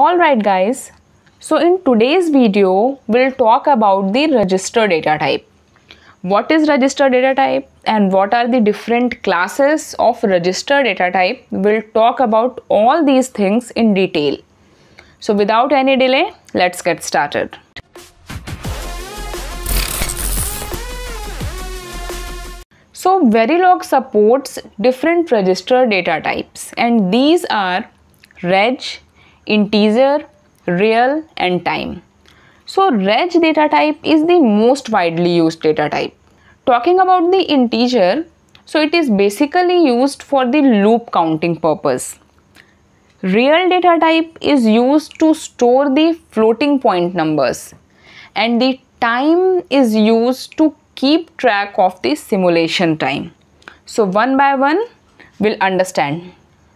Alright guys, so in today's video, we'll talk about the register data type. What is register data type and what are the different classes of register data type? We'll talk about all these things in detail. So without any delay, let's get started. So Verilog supports different register data types and these are reg, integer, real and time. So reg data type is the most widely used data type. Talking about the integer, so it is basically used for the loop counting purpose. Real data type is used to store the floating point numbers and the time is used to keep track of the simulation time. So one by one we'll understand.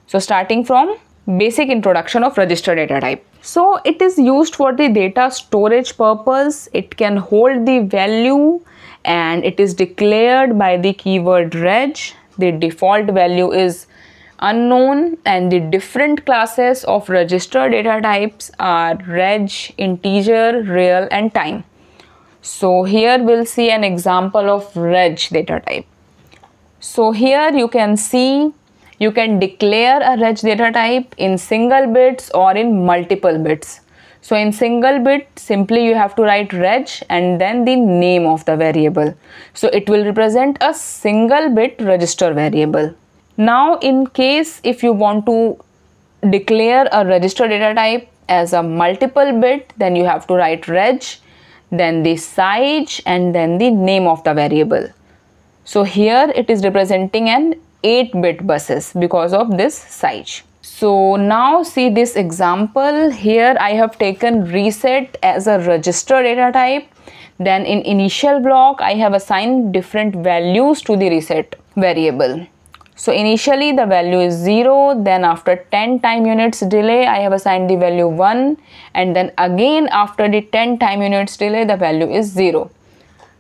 So starting from basic introduction of register data type. So it is used for the data storage purpose. It can hold the value and it is declared by the keyword reg. The default value is unknown and the different classes of register data types are reg, integer, real and time. So here we'll see an example of reg data type. So here you can see you can declare a reg data type in single bits or in multiple bits. So in single bit, simply you have to write reg and then the name of the variable. So it will represent a single bit register variable. Now in case if you want to declare a register data type as a multiple bit, then you have to write reg, then the size and then the name of the variable. So here it is representing an 8-bit buses because of this size. So now see this example here I have taken reset as a register data type. Then in initial block I have assigned different values to the reset variable. So initially the value is 0 then after 10 time units delay I have assigned the value 1 and then again after the 10 time units delay the value is 0.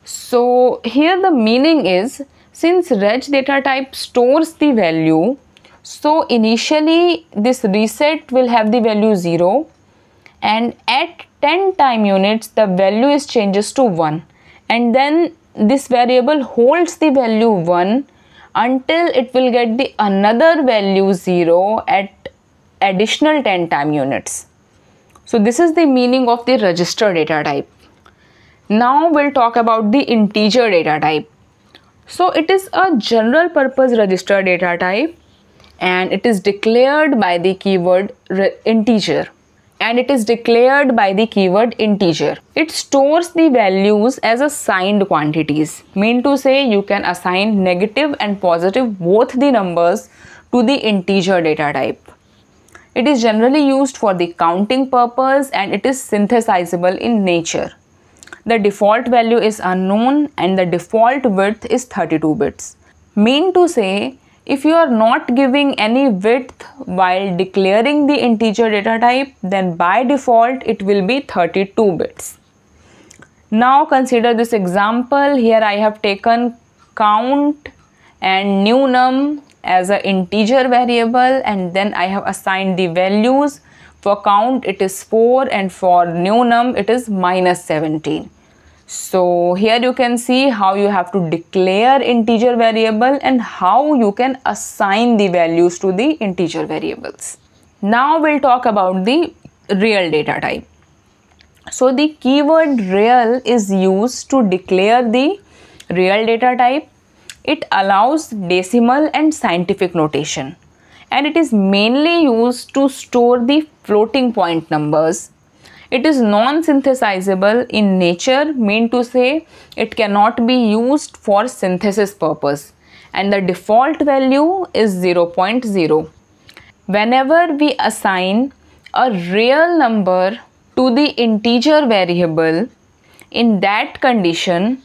So here the meaning is since reg data type stores the value, so initially this reset will have the value 0 and at 10 time units the value is changes to 1 and then this variable holds the value 1 until it will get the another value 0 at additional 10 time units. So this is the meaning of the register data type. Now we'll talk about the integer data type. So it is a general purpose register data type and it is declared by the keyword integer and it is declared by the keyword integer. It stores the values as assigned quantities. Mean to say you can assign negative and positive both the numbers to the integer data type. It is generally used for the counting purpose and it is synthesizable in nature. The default value is unknown and the default width is 32 bits. Mean to say, if you are not giving any width while declaring the integer data type, then by default it will be 32 bits. Now consider this example. Here I have taken count and new num as an integer variable and then I have assigned the values for count, it is 4 and for num it is minus 17. So here you can see how you have to declare integer variable and how you can assign the values to the integer variables. Now we'll talk about the real data type. So the keyword real is used to declare the real data type. It allows decimal and scientific notation and it is mainly used to store the floating point numbers. It is non-synthesizable in nature, mean to say it cannot be used for synthesis purpose and the default value is 0, 0.0. Whenever we assign a real number to the integer variable, in that condition,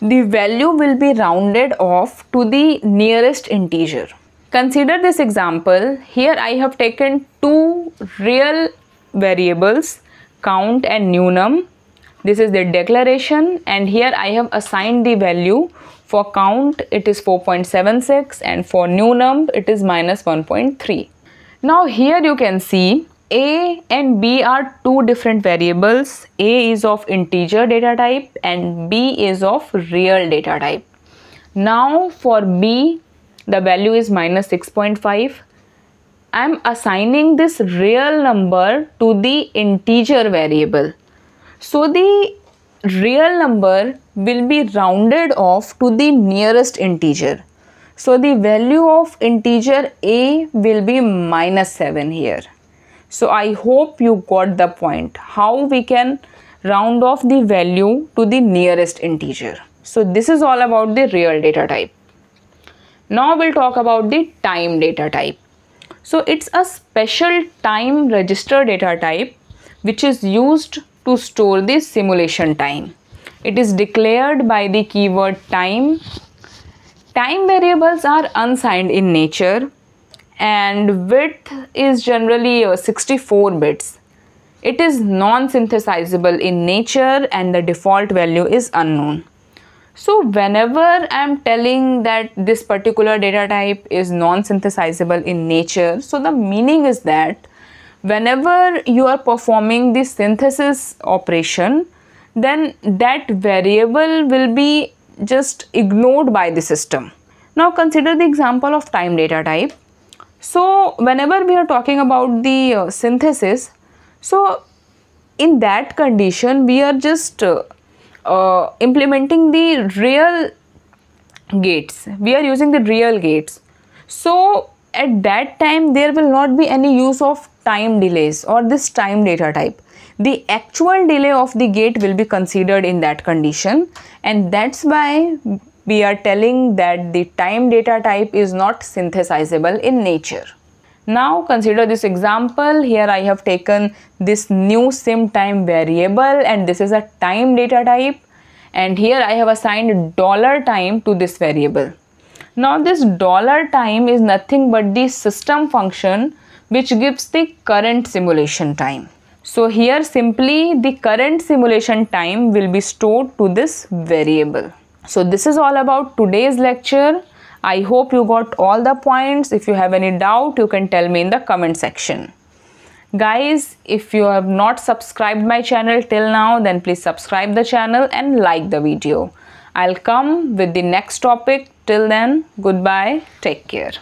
the value will be rounded off to the nearest integer. Consider this example. Here I have taken two real variables count and num. This is the declaration and here I have assigned the value for count it is 4.76 and for num, it is minus 1.3. Now here you can see a and b are two different variables. a is of integer data type and b is of real data type. Now for b the value is minus 6.5 I am assigning this real number to the integer variable so the real number will be rounded off to the nearest integer so the value of integer a will be minus 7 here so I hope you got the point how we can round off the value to the nearest integer. So this is all about the real data type. Now we'll talk about the time data type. So it's a special time register data type which is used to store the simulation time. It is declared by the keyword time. Time variables are unsigned in nature and width is generally uh, 64 bits. It is non-synthesizable in nature and the default value is unknown. So whenever I'm telling that this particular data type is non-synthesizable in nature, so the meaning is that whenever you are performing the synthesis operation, then that variable will be just ignored by the system. Now consider the example of time data type. So whenever we are talking about the uh, synthesis, so in that condition we are just uh, uh, implementing the real gates we are using the real gates so at that time there will not be any use of time delays or this time data type the actual delay of the gate will be considered in that condition and that's why we are telling that the time data type is not synthesizable in nature now consider this example. Here I have taken this new sim time variable and this is a time data type. And here I have assigned dollar time to this variable. Now this dollar time is nothing but the system function which gives the current simulation time. So here simply the current simulation time will be stored to this variable. So this is all about today's lecture. I hope you got all the points. If you have any doubt, you can tell me in the comment section. Guys, if you have not subscribed my channel till now, then please subscribe the channel and like the video. I'll come with the next topic. Till then, goodbye. Take care.